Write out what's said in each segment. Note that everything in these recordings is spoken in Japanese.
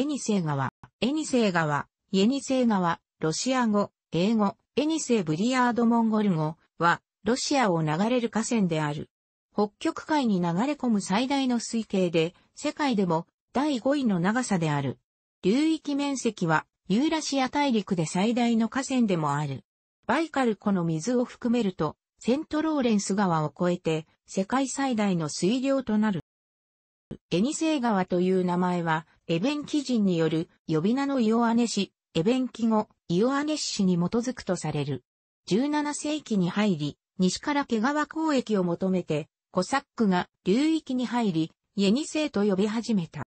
エニセイ川、エニセイ川、イエニセイ川、ロシア語、英語、エニセイブリヤードモンゴル語は、ロシアを流れる河川である。北極海に流れ込む最大の推系で、世界でも第5位の長さである。流域面積は、ユーラシア大陸で最大の河川でもある。バイカル湖の水を含めると、セントローレンス川を越えて、世界最大の水量となる。エニセイ川という名前は、エベンキ人による呼び名のイオアネ市、エベンキ語、イオアネ市に基づくとされる。17世紀に入り、西から毛皮交易を求めて、コサックが流域に入り、エニセイと呼び始めた。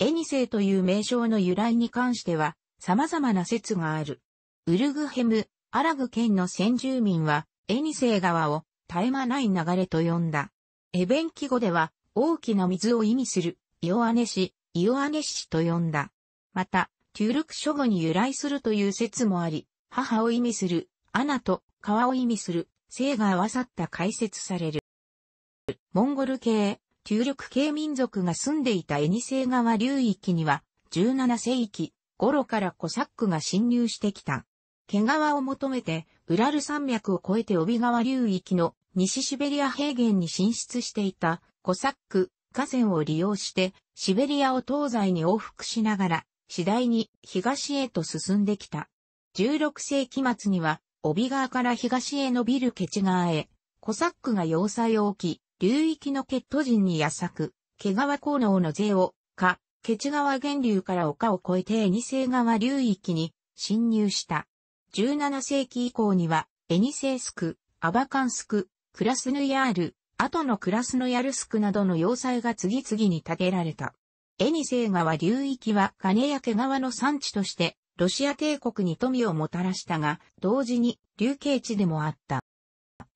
エニセイという名称の由来に関しては、様々な説がある。ウルグヘム、アラグ県の先住民は、エニセイ川を絶え間ない流れと呼んだ。エベンキ語では、大きな水を意味する、イオアネシ、イオアネシと呼んだ。また、旧ゥルク諸語に由来するという説もあり、母を意味する、アナと川を意味する、性が合わさった解説される。モンゴル系、旧ゥルク系民族が住んでいたエニセイ川流域には、17世紀頃からコサックが侵入してきた。毛川を求めて、ウラル山脈を越えて帯川流域の西シベリア平原に進出していたコサック、河川を利用してシベリアを東西に往復しながら次第に東へと進んできた。16世紀末には、帯川から東へ伸びるケチ川へ、コサックが要塞を置き、流域のケット人にやさく、毛川功能の税を、か、ケチ川源流から丘を越えてエニセイ川流域に侵入した。17世紀以降には、エニセイスク、アバカンスク、クラスヌヤール、後のクラスのヤルスクなどの要塞が次々に建てられた。エニセー川流域は金焼川の産地として、ロシア帝国に富をもたらしたが、同時に流刑地でもあった。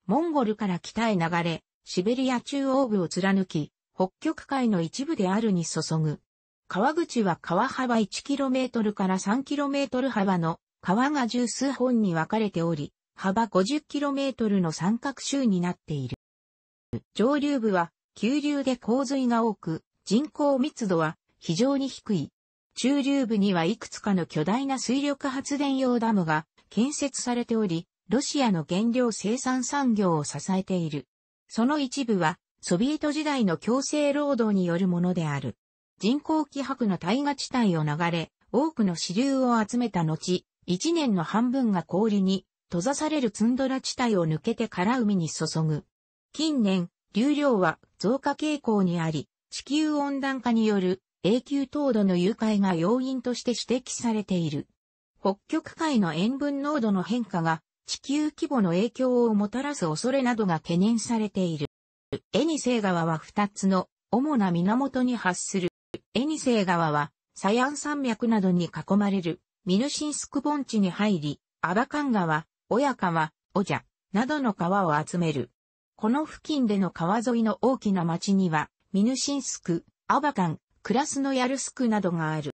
モンゴルから北へ流れ、シベリア中央部を貫き、北極海の一部であるに注ぐ。川口は川幅 1km から 3km 幅の川が十数本に分かれており、幅 50km の三角州になっている。上流部は急流で洪水が多く、人口密度は非常に低い。中流部にはいくつかの巨大な水力発電用ダムが建設されており、ロシアの原料生産産業を支えている。その一部は、ソビエト時代の強制労働によるものである。人口気迫の大河地帯を流れ、多くの支流を集めた後、一年の半分が氷に閉ざされるツンドラ地帯を抜けてから海に注ぐ。近年、流量は増加傾向にあり、地球温暖化による永久凍土の融解が要因として指摘されている。北極海の塩分濃度の変化が地球規模の影響をもたらす恐れなどが懸念されている。エニセイ川は2つの主な源に発する。エニセイ川はサヤン山脈などに囲まれるミヌシンスク盆地に入り、アバカン川、オヤ川、オジャなどの川を集める。この付近での川沿いの大きな町には、ミヌシンスク、アバカン、クラスノヤルスクなどがある。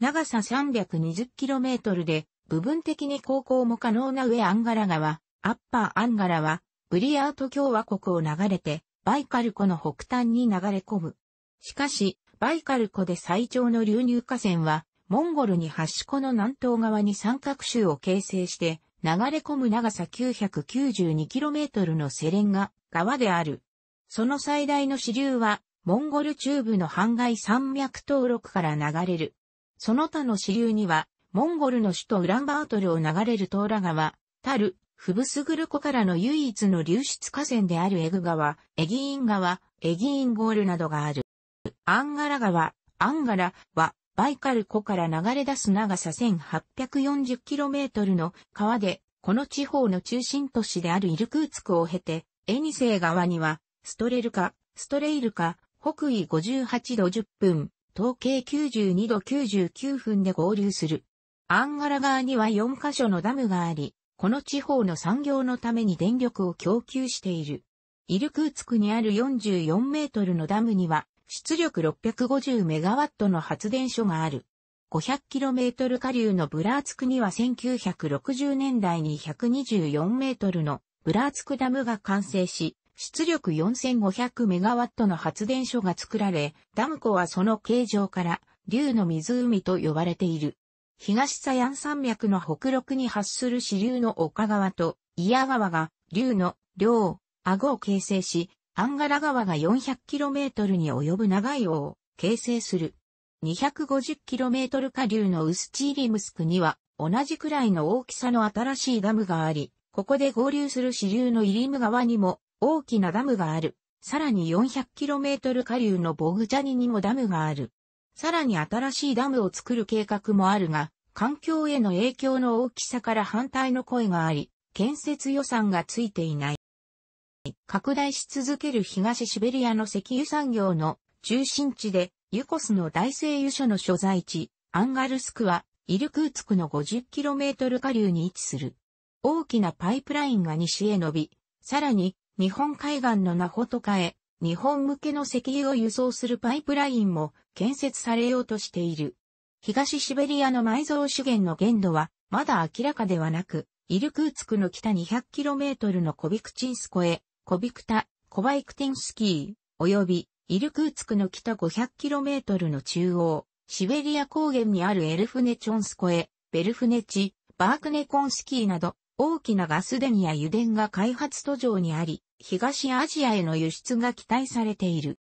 長さ 320km で、部分的に航行も可能な上アンガラ川、アッパーアンガラは、ブリアート共和国を流れて、バイカル湖の北端に流れ込む。しかし、バイカル湖で最長の流入河川は、モンゴルに端っこの南東側に三角州を形成して、流れ込む長さ 992km のセレンガ川である。その最大の支流は、モンゴル中部の半外山脈登録から流れる。その他の支流には、モンゴルの首都ウランバートルを流れるトーラ川、タル、フブスグル湖からの唯一の流出河川であるエグ川、エギイン川、エギインゴールなどがある。アンガラ川、アンガラはバイカル湖から流れ出す長さ 1840km の川で、この地方の中心都市であるイルクーツクを経て、エニセイ川には、ストレルカ、ストレイルカ、北緯58度10分、東経92度99分で合流する。アンガラ川には4カ所のダムがあり、この地方の産業のために電力を供給している。イルクーツクにある44メートルのダムには、出力6 5 0ットの発電所がある。5 0 0トル下流のブラーツクには1960年代に1 2 4ルのブラーツクダムが完成し、出力4 5 0 0ットの発電所が作られ、ダム湖はその形状から竜の湖と呼ばれている。東サヤン山脈の北陸に発する支流の岡川と、イヤ川が、竜の、両、顎を形成し、アンガラ川が 400km に及ぶ長い尾を形成する。250km 下流のウスチーリムスクには同じくらいの大きさの新しいダムがあり、ここで合流する支流のイリム川にも大きなダムがある。さらに 400km 下流のボグジャニにもダムがある。さらに新しいダムを作る計画もあるが、環境への影響の大きさから反対の声があり、建設予算がついていない。拡大し続ける東シベリアの石油産業の中心地で、ユコスの大製油所の所在地、アンガルスクは、イルクーツクの 50km 下流に位置する。大きなパイプラインが西へ伸び、さらに、日本海岸のナホトカへ、日本向けの石油を輸送するパイプラインも建設されようとしている。東シベリアの埋蔵資源の限度はまだ明らかではなく、イルクーツクの北 200km のコビクチンスコへコビクタ、コバイクテンスキー、及び、イルクーツクの北 500km の中央、シベリア高原にあるエルフネチョンスコエ、ベルフネチ、バークネコンスキーなど、大きなガスニや油田が開発途上にあり、東アジアへの輸出が期待されている。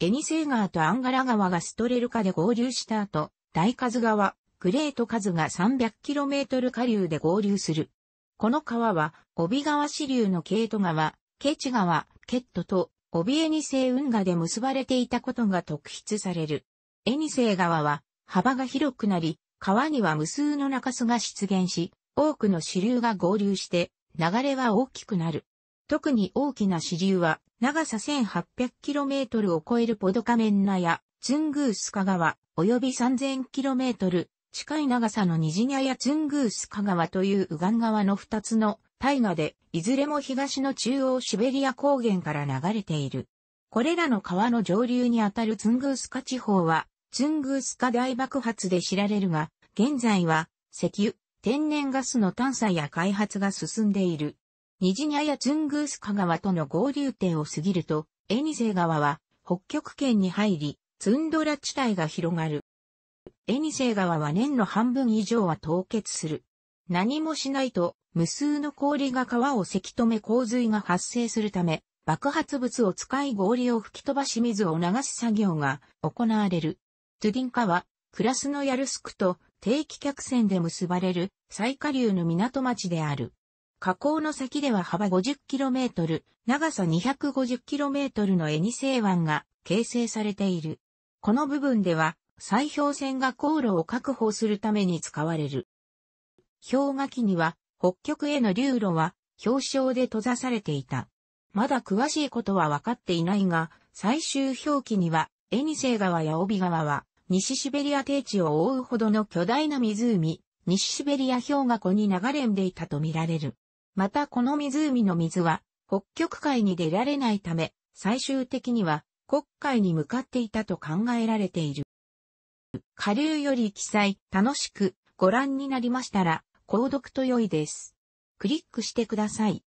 エニセー川とアンガラ川がストレルカで合流した後、大カズ川、グレートカズが 300km 下流で合流する。この川は、帯川支流のケート川、ケチ川、ケットと、オビエニセイ運河で結ばれていたことが特筆される。エニセイ川は、幅が広くなり、川には無数の中州が出現し、多くの支流が合流して、流れは大きくなる。特に大きな支流は、長さ 1800km を超えるポドカメンナや、ツングースカ川、及び 3000km、近い長さのニジニャやツングースカ川という右岸側の二つの大河で、いずれも東の中央シベリア高原から流れている。これらの川の上流にあたるツングースカ地方は、ツングースカ大爆発で知られるが、現在は、石油、天然ガスの探査や開発が進んでいる。ニジニャやツングースカ川との合流点を過ぎると、エニセ川は北極圏に入り、ツンドラ地帯が広がる。エニセイ川は年の半分以上は凍結する。何もしないと、無数の氷が川をせき止め洪水が発生するため、爆発物を使い氷を吹き飛ばし水を流す作業が行われる。トゥディンカは、クラスノヤルスクと定期客船で結ばれる最下流の港町である。河口の先では幅 50km、長さ 250km のエニセイ湾が形成されている。この部分では、砕氷船が航路を確保するために使われる。氷河期には北極への流路は氷床で閉ざされていた。まだ詳しいことは分かっていないが、最終表記には、エニセイ川や帯川は、西シベリア低地を覆うほどの巨大な湖、西シベリア氷河湖に流れんでいたとみられる。またこの湖の水は、北極海に出られないため、最終的には、国海に向かっていたと考えられている。下流より記載、楽しくご覧になりましたら、購読と良いです。クリックしてください。